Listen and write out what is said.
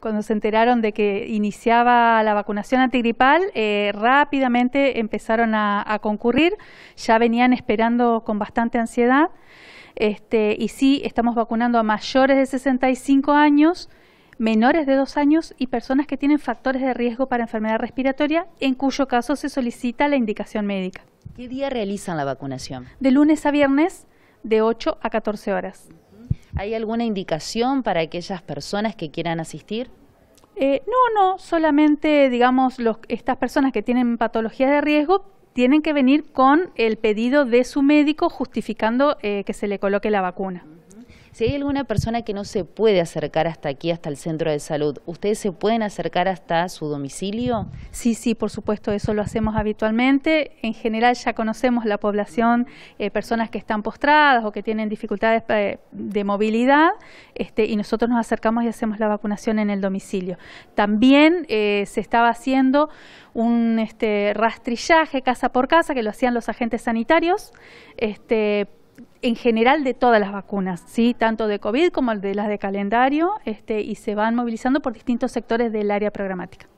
cuando se enteraron de que iniciaba la vacunación antigripal, eh, rápidamente empezaron a, concurrir, ya venían esperando con bastante ansiedad. Este, y sí, estamos vacunando a mayores de 65 años, menores de 2 años y personas que tienen factores de riesgo para enfermedad respiratoria, en cuyo caso se solicita la indicación médica. ¿Qué día realizan la vacunación? De lunes a viernes, de 8 a 14 horas. ¿Hay alguna indicación para aquellas personas que quieran asistir? Eh, no, no, solamente digamos estas personas que tienen patología de riesgo tienen que venir con el pedido de su médico justificando eh, que se le coloque la vacuna. Si hay alguna persona que no se puede acercar hasta aquí, hasta el centro de salud, ¿ustedes se pueden acercar hasta su domicilio? Sí, sí, por supuesto, eso lo hacemos habitualmente. En general ya conocemos la población, eh, personas que están postradas o que tienen dificultades eh, de movilidad, este, y nosotros nos acercamos y hacemos la vacunación en el domicilio. También eh, se estaba haciendo un este, rastrillaje casa por casa, que lo hacían los agentes sanitarios, este, en general de todas las vacunas, ¿sí? tanto de COVID como de las de calendario, este, y se van movilizando por distintos sectores del área programática.